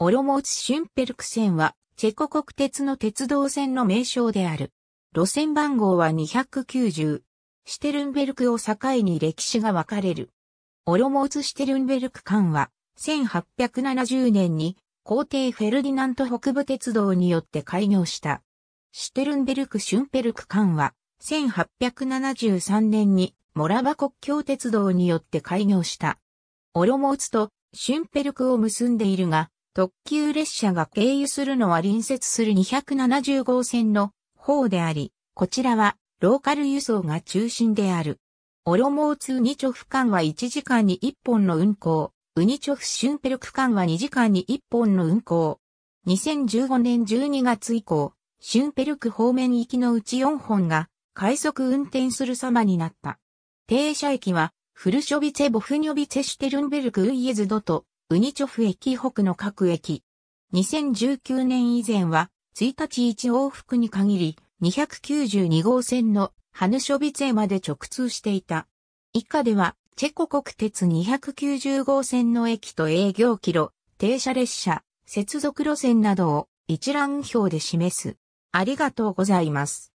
オロモーツ・シュンペルク線は、チェコ国鉄の鉄道線の名称である。路線番号は290。シュテルンベルクを境に歴史が分かれる。オロモーツ・シュテルンベルク間は、1870年に皇帝フェルディナント北部鉄道によって開業した。シュテルンベルク・シュンペルク間は、1873年にモラバ国境鉄道によって開業した。オロモーツとシュンペルクを結んでいるが、特急列車が経由するのは隣接する270号線の方であり、こちらはローカル輸送が中心である。オロモーツ・ウニチョフ間は1時間に1本の運行。ウニチョフ・シュンペルク間は2時間に1本の運行。2015年12月以降、シュンペルク方面行きのうち4本が快速運転する様になった。停車駅は、フルショビツェ・ボフニョビツェ・シュテルンベルク・ウイエズドとウニチョフ駅北の各駅。2019年以前は、1日1往復に限り、292号線のハヌショビツェまで直通していた。以下では、チェコ国鉄290号線の駅と営業キロ、停車列車、接続路線などを一覧表で示す。ありがとうございます。